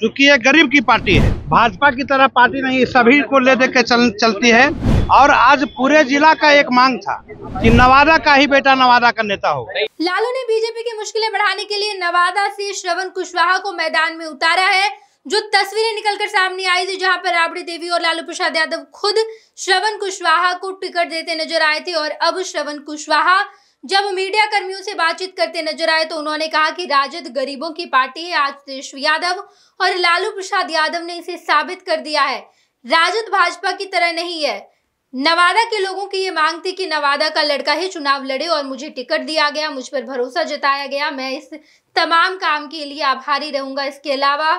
चूंकि ये गरीब की पार्टी है भाजपा की तरह पार्टी नहीं सभी को ले दे के चल, चलती है और आज पूरे जिला का एक मांग था कि नवादा का ही बेटा नवादा का नेता हो लालू ने बीजेपी की मुश्किलें बढ़ाने के लिए नवादा से श्रवण कुशवाहा को मैदान में उतारा है जो तस्वीरें निकलकर सामने आई थी जहां पर राबड़ी देवी और लालू प्रसाद यादव खुद श्रवण कुशवाहा को टिकट देते नजर आए थे और अब श्रवण कुशवाहा जब मीडिया कर्मियों से बातचीत करते नजर आए तो उन्होंने कहा कि राजद गरीबों की पार्टी है आज तेजस्वी यादव और लालू प्रसाद यादव ने इसे साबित कर दिया है राजद भाजपा की तरह नहीं है नवादा के लोगों की ये मांग थी कि नवादा का लड़का ही चुनाव लड़े और मुझे टिकट दिया गया मुझ पर भरोसा जताया गया मैं इस तमाम काम के लिए आभारी रहूंगा इसके अलावा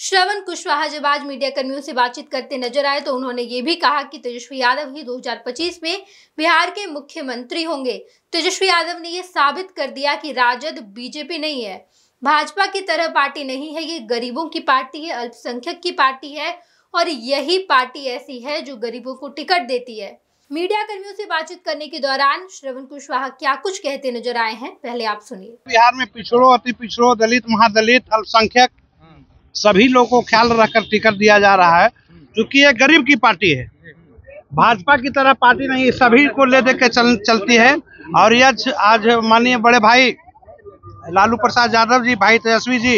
श्रवण कुशवाहा जब आज मीडिया कर्मियों से बातचीत करते नजर आए तो उन्होंने ये भी कहा कि तेजस्वी यादव ही 2025 में बिहार के मुख्यमंत्री होंगे तेजस्वी यादव ने ये साबित कर दिया कि राजद बीजेपी नहीं है भाजपा की तरह पार्टी नहीं है ये गरीबों की पार्टी है अल्पसंख्यक की पार्टी है और यही पार्टी ऐसी है जो गरीबों को टिकट देती है मीडिया कर्मियों से बातचीत करने के दौरान श्रवण कुशवाहा क्या कुछ कहते नजर आए हैं पहले आप सुनिए बिहार में पिछड़ो अति पिछड़ो दलित महादलित अल्पसंख्यक सभी लोगों को ख्याल रखकर टिकट दिया जा रहा है क्योंकि ये गरीब की पार्टी है भाजपा की तरह पार्टी नहीं सभी को ले दे के चल, चलती है और ये आज माननीय बड़े भाई लालू प्रसाद यादव जी भाई तेजस्वी जी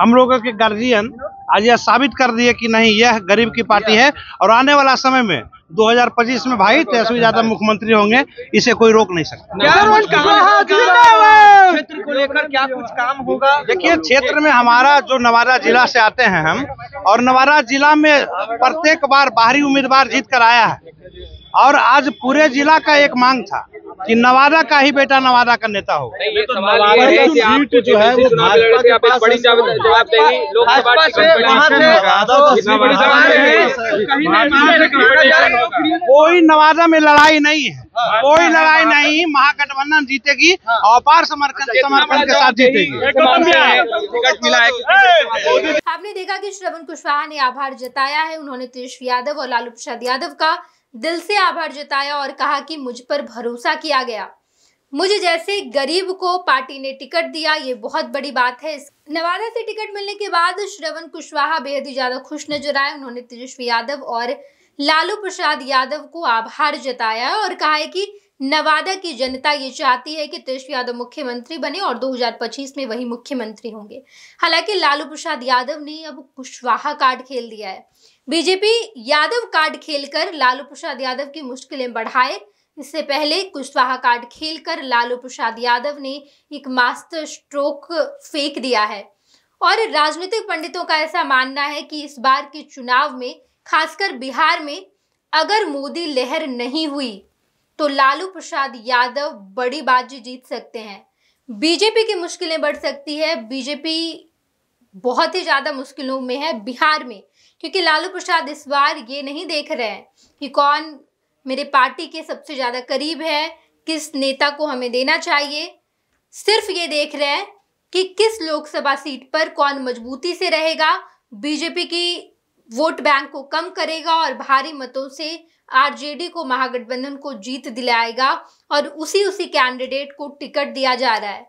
हम लोगों के गार्जियन आज यह साबित कर दिए कि नहीं यह गरीब की पार्टी है और आने वाला समय में 2025 में भाई तेजस्वी यादव मुख्यमंत्री होंगे इसे कोई रोक नहीं सकता लेकर क्या कुछ काम होगा देखिए क्षेत्र में हमारा जो नवादा जिला से आते हैं हम और नवादा जिला में प्रत्येक बार बाहरी उम्मीदवार जीत कर आया है और आज पूरे जिला का एक मांग था कि नवादा का ही बेटा नवादा का नेता हो तो जो है वो कोई नवादा में लड़ाई नहीं है हाँ, हाँ, कोई हाँ, लड़ाई नहीं महागठबंधन जीतेगी अपार समर्थन अच्छा, समर्थन के साथ जीतेगी आपने देखा कि श्रवण कुशवाहा ने आभार जताया है उन्होंने तेजस्वी यादव और लालू प्रसाद यादव का दिल से आभार जताया और कहा कि मुझ पर भरोसा किया गया मुझे जैसे गरीब को पार्टी ने टिकट दिया ये बहुत बड़ी बात है नवादा से टिकट मिलने के बाद श्रवण कुशवाहा बेहद ही ज्यादा खुश नजर आए उन्होंने तेजस्वी यादव और लालू प्रसाद यादव को आभार जताया और कहा है कि नवादा की जनता ये चाहती है कि तेज यादव मुख्यमंत्री बने और 2025 में वही मुख्यमंत्री होंगे हालांकि लालू प्रसाद यादव ने अब कुशवाहा कार्ड खेल दिया है बीजेपी यादव कार्ड खेलकर लालू प्रसाद यादव की मुश्किलें बढ़ाए इससे पहले कुशवाहा कार्ड खेलकर लालू प्रसाद यादव ने एक मास्टर स्ट्रोक फेंक दिया है और राजनीतिक पंडितों का ऐसा मानना है कि इस बार के चुनाव में खासकर बिहार में अगर मोदी लहर नहीं हुई तो लालू प्रसाद यादव बड़ी बाजी जीत सकते हैं बीजेपी की मुश्किलें बढ़ सकती है बीजेपी बहुत ही ज़्यादा मुश्किलों में है बिहार में क्योंकि लालू प्रसाद इस बार ये नहीं देख रहे हैं कि कौन मेरे पार्टी के सबसे ज़्यादा करीब है किस नेता को हमें देना चाहिए सिर्फ ये देख रहे हैं कि किस लोकसभा सीट पर कौन मजबूती से रहेगा बीजेपी की वोट बैंक को कम करेगा और भारी मतों से आरजेडी को महागठबंधन को जीत दिलाएगा और उसी उसी कैंडिडेट को टिकट दिया जा रहा है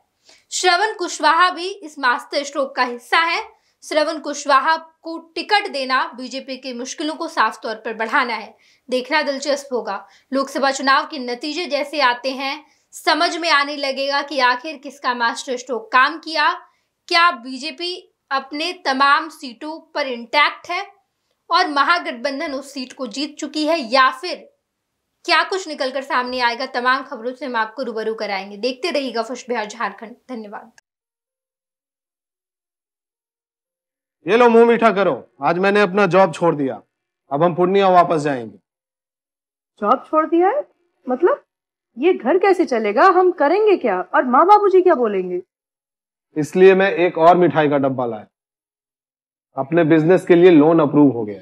श्रवण कुशवाहा भी इस मास्टर स्ट्रोक का हिस्सा है श्रवण कुशवाहा को टिकट देना बीजेपी की मुश्किलों को साफ तौर पर बढ़ाना है देखना दिलचस्प होगा लोकसभा चुनाव के नतीजे जैसे आते हैं समझ में आने लगेगा कि आखिर किसका मास्टर स्ट्रोक काम किया क्या बीजेपी अपने तमाम सीटों पर इंटैक्ट है और महागठबंधन उस सीट को जीत चुकी है या फिर क्या कुछ निकलकर सामने आएगा तमाम खबरों से हम आपको रूबरू कराएंगे देखते रहिएगा फर्स्ट बिहार झारखंड धन्यवाद ये लो मुंह मीठा करो आज मैंने अपना जॉब छोड़ दिया अब हम पूर्णिया वापस जाएंगे जॉब छोड़ दिया है मतलब ये घर कैसे चलेगा हम करेंगे क्या और माँ बाबू जी क्या बोलेंगे इसलिए मैं एक और मिठाई का डब्बा लाया अपने बिजनेस के लिए लोन अप्रूव हो गया